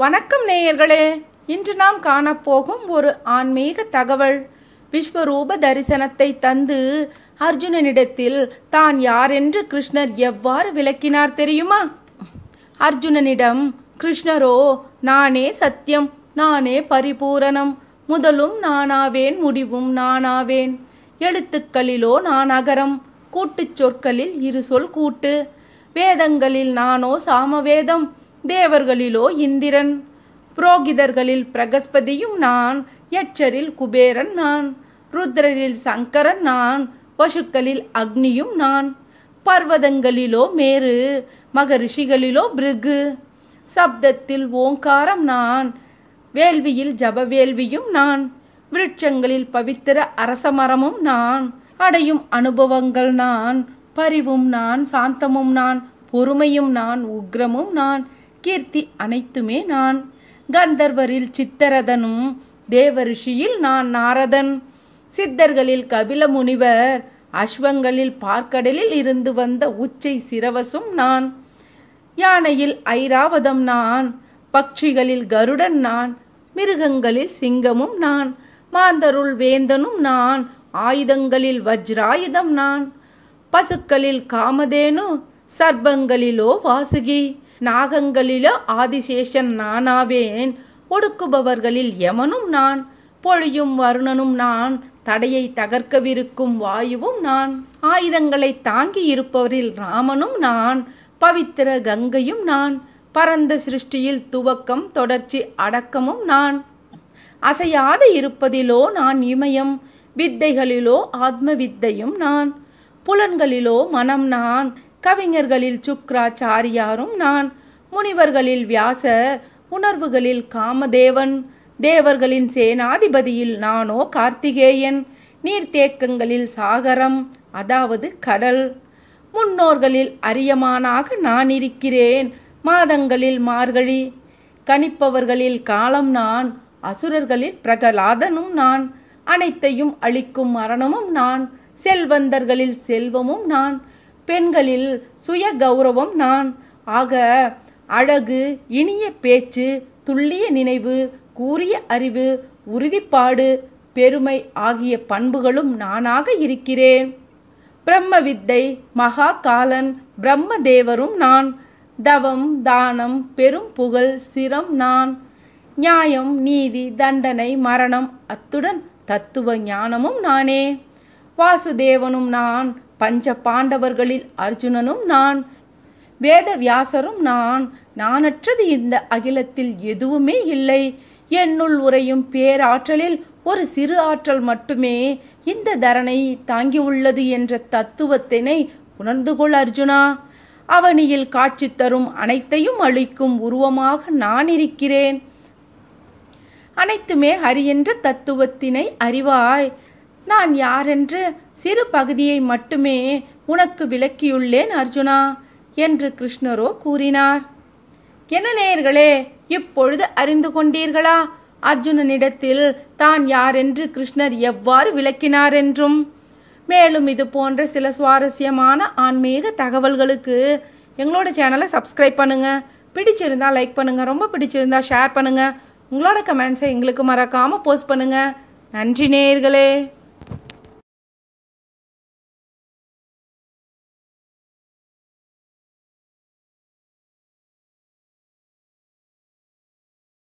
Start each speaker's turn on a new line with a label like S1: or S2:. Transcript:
S1: வணக்கம் நேயர்களே இன்று நாம் காணப்போகும் ஒரு ஆன்மீக தகவல் விஸ்வரூப தரிசனத்தை தந்து அர்ஜுனனிடத்தில் தான் யார் என்று கிருஷ்ணர் எவ்வாறு விளக்கினார் தெரியுமா அர்ஜுனனிடம் கிருஷ்ணரோ நானே சத்தியம் நானே பரிபூரணம் முதலும் நானாவேன் முடிவும் நானாவேன் எழுத்துக்களிலோ நான் அகரம் கூட்டுச் சொற்களில் இரு சொல் கூட்டு வேதங்களில் நானோ சாமவேதம் தேவர்களிலோ இந்திரன் புரோகிதர்களில் பிரகஸ்பதியும் நான் யட்சரில் குபேரன் நான் ருத்ரரில் சங்கரன் நான் பசுக்களில் அக்னியும் நான் பர்வதங்களிலோ மேரு மகரிஷிகளிலோ பிருகு சப்தத்தில் ஓங்காரம் நான் வேள்வியில் ஜபவேள்வியும் நான் விருட்சங்களில் பவித்திர அரசமரமும் நான் அடையும் அனுபவங்கள் நான் பரிவும் நான் சாந்தமும் நான் பொறுமையும் நான் உக்ரமும் நான் கீர்த்தி அனைத்துமே நான் கந்தர்வரில் சித்தரதனும் தேவரிஷியில் நான் நாரதன் சித்தர்களில் கபில முனிவர் அஸ்வங்களில் பார்க்கடலில் இருந்து வந்த உச்சை சிரவசும் நான் யானையில் ஐராவதம் நான் பட்சிகளில் கருடன் நான் மிருகங்களில் சிங்கமும் நான் மாந்தருள் வேந்தனும் நான் ஆயுதங்களில் வஜ்ராயுதம் நான் பசுக்களில் காமதேனு சர்பங்களிலோ வாசுகி நாகங்களிலோ ஆதிசேஷன் நானாவேன் ஒடுக்குபவர்களில் எவனும் நான் பொழியும் வருணனும் நான் தடையை தகர்க்கவிருக்கும் வாயுவும் நான் ஆயுதங்களை தாங்கி இருப்பவரில் ராமனும் நான் பவித்திர கங்கையும் நான் பரந்த சிருஷ்டியில் துவக்கம் தொடர்ச்சி அடக்கமும் நான் அசையாது இருப்பதிலோ நான் இமயம் வித்தைகளிலோ ஆத்ம வித்தையும் நான் புலன்களிலோ மனம் நான் கவிஞர்களில் சுக்ராச்சாரியாரும் நான் முனிவர்களில் வியாசர் உணர்வுகளில் காமதேவன் தேவர்களின் சேனாதிபதியில் நானோ கார்த்திகேயன் நீர்த்தேக்கங்களில் சாகரம் அதாவது கடல் முன்னோர்களில் அரியமானாக நான் இருக்கிறேன் மாதங்களில் மார்கழி கணிப்பவர்களில் காலம் நான் அசுரர்களில் பிரகலாதனும் நான் அனைத்தையும் அழிக்கும் மரணமும் நான் செல்வந்தர்களில் செல்வமும் நான் பெண்களில் சுய கௌரவம் நான் ஆக அழகு இனிய பேச்சு துல்லிய நினைவு கூறிய அறிவு உறுதிப்பாடு பெருமை ஆகிய பண்புகளும் நானாக இருக்கிறேன் பிரம்ம வித்தை மகா காலன் பிரம்ம தேவரும் நான் தவம் தானம் பெரும் புகழ் சிரம் நான் நியாயம் நீதி தண்டனை மரணம் அத்துடன் தத்துவ ஞானமும் நானே வாசுதேவனும் நான் பஞ்ச பாண்டவர்களில் அர்ஜுனனும் நான் வேத வியாசரும் நான் நானற்றது இந்த அகிலத்தில் எதுவுமே இல்லை என்னுள் உறையும் பேராற்றலில் ஒரு சிறு ஆற்றல் மட்டுமே இந்த தரணை தாங்கி உள்ளது என்ற தத்துவத்தினை உணர்ந்து கொள் அர்ஜுனா அவனியில் காட்சி தரும் அனைத்தையும் அளிக்கும் உருவமாக நான் இருக்கிறேன் அனைத்துமே ஹரி என்ற தத்துவத்தினை அறிவாய் நான் யாரென்று சிறு பகுதியை மட்டுமே உனக்கு விளக்கியுள்ளேன் அர்ஜுனா என்று கிருஷ்ணரோ கூறினார் என்ன நேயர்களே இப்பொழுது அறிந்து கொண்டீர்களா அர்ஜுனனிடத்தில் தான் யாரென்று கிருஷ்ணர் எவ்வாறு விளக்கினார் என்றும் மேலும் இது போன்ற சில சுவாரஸ்யமான ஆன்மீக தகவல்களுக்கு எங்களோட சேனலை சப்ஸ்கிரைப் பண்ணுங்கள் பிடிச்சிருந்தால் லைக் பண்ணுங்கள் ரொம்ப பிடிச்சிருந்தால் ஷேர் பண்ணுங்கள் உங்களோட கமெண்ட்ஸை எங்களுக்கு மறக்காமல் போஸ்ட் பண்ணுங்கள் நன்றி நேயர்களே